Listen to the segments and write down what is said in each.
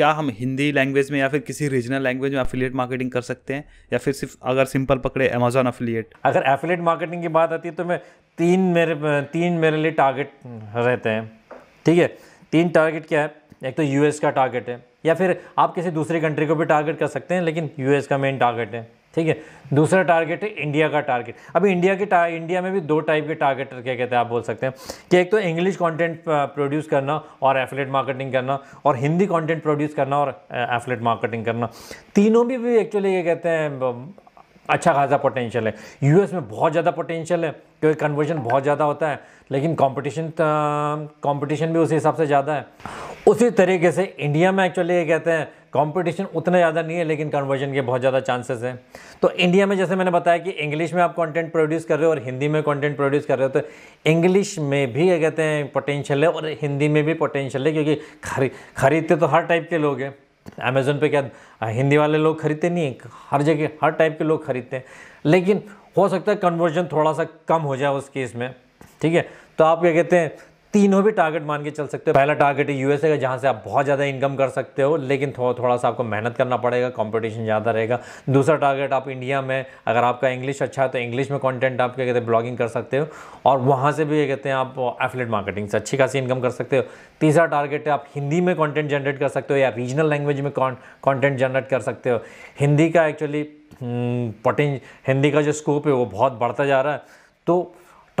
क्या हम हिंदी लैंग्वेज में या फिर किसी रीजनल लैंग्वेज में अफिलिएट मार्केटिंग कर सकते हैं या फिर सिर्फ अगर सिंपल पकड़े अमेजोन अफिलिएट अगर एफिलिएट मार्केटिंग की बात आती है तो मैं तीन मेरे तीन मेरे लिए टारगेट रहते हैं ठीक है तीन टारगेट क्या है एक तो यूएस का टारगेट है या फिर आप किसी दूसरी कंट्री को भी टारगेट कर सकते हैं लेकिन यूएस का मेन टारगेट है ठीक है दूसरा टारगेट है इंडिया का टारगेट अभी इंडिया के इंडिया में भी दो टाइप के टारगेट क्या कहते हैं आप बोल सकते हैं कि एक तो इंग्लिश कंटेंट प्रोड्यूस करना और एफलेट मार्केटिंग करना और हिंदी कंटेंट प्रोड्यूस करना और एफलेट मार्केटिंग करना तीनों भी, भी एक्चुअली ये कहते हैं अच्छा खासा पोटेंशियल है यूएस में बहुत ज़्यादा पोटेंशियल है क्योंकि कन्वर्जन बहुत ज़्यादा होता है लेकिन कंपटीशन कंपटीशन भी उसी हिसाब से ज़्यादा है उसी तरीके से इंडिया में एक्चुअली ये कहते हैं कंपटीशन उतना ज़्यादा नहीं है लेकिन कन्वर्जन के बहुत ज़्यादा चांसेस हैं तो इंडिया में जैसे मैंने बताया कि इंग्लिश में आप कंटेंट प्रोड्यूस कर रहे हो और हिंदी में कंटेंट प्रोड्यूस कर रहे हो तो इंग्लिश में भी क्या कहते हैं पोटेंशियल है और हिंदी में भी पोटेंशियल है क्योंकि खरी खरीदते तो हर टाइप के लोग हैं अमेज़ोन पर क्या हिंदी वाले लोग खरीदते नहीं हैं हर जगह हर टाइप के लोग खरीदते हैं लेकिन हो सकता है कन्वर्जन थोड़ा सा कम हो जाए उस केस में ठीक है तो आप क्या कहते हैं तीनों भी टारगेट मान के चल सकते हो पहला टारगेट है यूएसए का जहाँ से आप बहुत ज़्यादा इनकम कर सकते हो लेकिन थो, थोड़ा सा आपको मेहनत करना पड़ेगा कंपटीशन ज़्यादा रहेगा दूसरा टारगेट आप इंडिया में अगर आपका इंग्लिश अच्छा है तो इंग्लिश में कंटेंट आप क्या कहते हैं ब्लॉगिंग कर सकते हो और वहाँ से भी ये कहते हैं आप एफलेट मार्केटिंग से अच्छी खासी इनकम कर सकते हो तीसरा टारगेट है आप हिंदी में कॉन्टेंट जनरेट कर सकते हो या रीजनल लैंग्वेज में कॉन्टेंट जनरेट कर सकते हो हिंदी का एक्चुअली हम्म, पोटें हिंदी का जो स्कोप है वो बहुत बढ़ता जा रहा है तो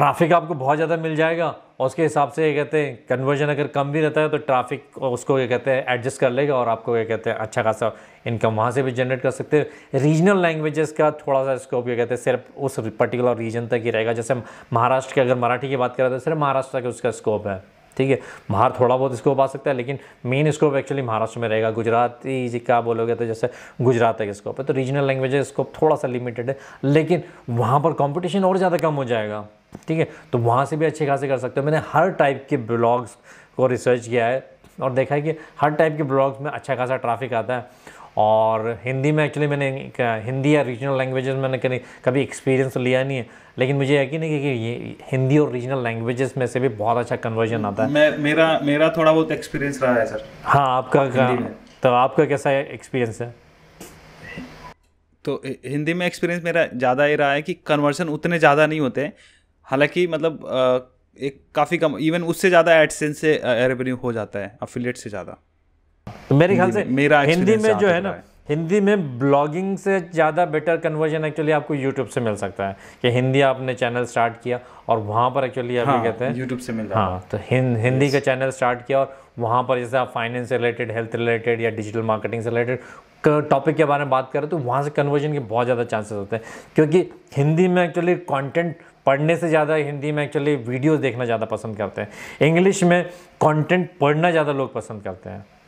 ट्रैफिक आपको बहुत ज़्यादा मिल जाएगा और उसके हिसाब से ये कहते हैं कन्वर्जन अगर कम भी रहता है तो ट्रैफिक उसको ये कहते हैं एडजस्ट कर लेगा और आपको ये कहते हैं अच्छा खासा इनकम वहाँ से भी जनरेट कर सकते हैं रीजनल लैंग्वेजेस का थोड़ा सा स्कोप ये कहते हैं सिर्फ उस पर्टिकुलर रीजन तक ही रहेगा जैसे महाराष्ट्र की अगर मराठी की बात करें तो सिर्फ महाराष्ट्र का उसका स्कोप है ठीक है बाहर थोड़ा बहुत स्कोप आ सकता है लेकिन मेन स्कोप एक्चुअली महाराष्ट्र में रहेगा गुजराती का बोलोगे तो जैसे गुजरात का स्कोप है तो रीजनल लैंग्वेज स्कोप थोड़ा सा लिमिटेड है लेकिन वहाँ पर कॉम्पिटिशन और ज़्यादा कम हो जाएगा ठीक है तो वहाँ से भी अच्छे खासे कर सकते हो मैंने हर टाइप के ब्लॉग्स को रिसर्च किया है और देखा है कि हर टाइप के ब्लॉग्स में अच्छा खासा ट्रैफिक आता है और हिंदी में एक्चुअली मैंने हिंदी या रीजनल लैंग्वेजेस मैंने कभी कभी एक्सपीरियंस तो लिया नहीं है लेकिन मुझे यकीन है कि ये हिंदी और रीजनल लैंग्वेजेस में से भी बहुत अच्छा कन्वर्जन आता है मैं मेरा मेरा थोड़ा बहुत एक्सपीरियंस रहा है सर हाँ आपका तो आपका कैसा एक्सपीरियंस है तो हिंदी में एक्सपीरियंस मेरा ज़्यादा ही रहा है कि कन्वर्सन उतने ज़्यादा नहीं होते हालांकि मतलब एक काफ़ी कम इवन उससे ज़्यादा एडसेंस से रेवेन्यू हो जाता है अफिलियट से ज़्यादा तो मेरे ख्याल से मेरा हिंदी में जो है ना हिंदी में ब्लॉगिंग से ज़्यादा बेटर कन्वर्जन एक्चुअली आपको यूट्यूब से मिल सकता है कि हिंदी आपने चैनल स्टार्ट किया और वहाँ पर एक्चुअली आप हाँ, कहते हैं यूट्यूब से मिल रहा हाँ तो हिं, हिंदी yes. का चैनल स्टार्ट किया और वहाँ पर जैसे आप फाइनेंस से रिलेटेड हेल्थ रिलेटेड या डिजिटल मार्केटिंग से रिलेटेड टॉपिक के बारे में बात करें तो वहाँ से कन्वर्जन के बहुत ज़्यादा चांसेस होते हैं क्योंकि हिंदी में एक्चुअली कॉन्टेंट पढ़ने से ज़्यादा हिंदी में एक्चुअली वीडियोज़ देखना ज़्यादा पसंद करते हैं इंग्लिश में कॉन्टेंट पढ़ना ज़्यादा लोग पसंद करते हैं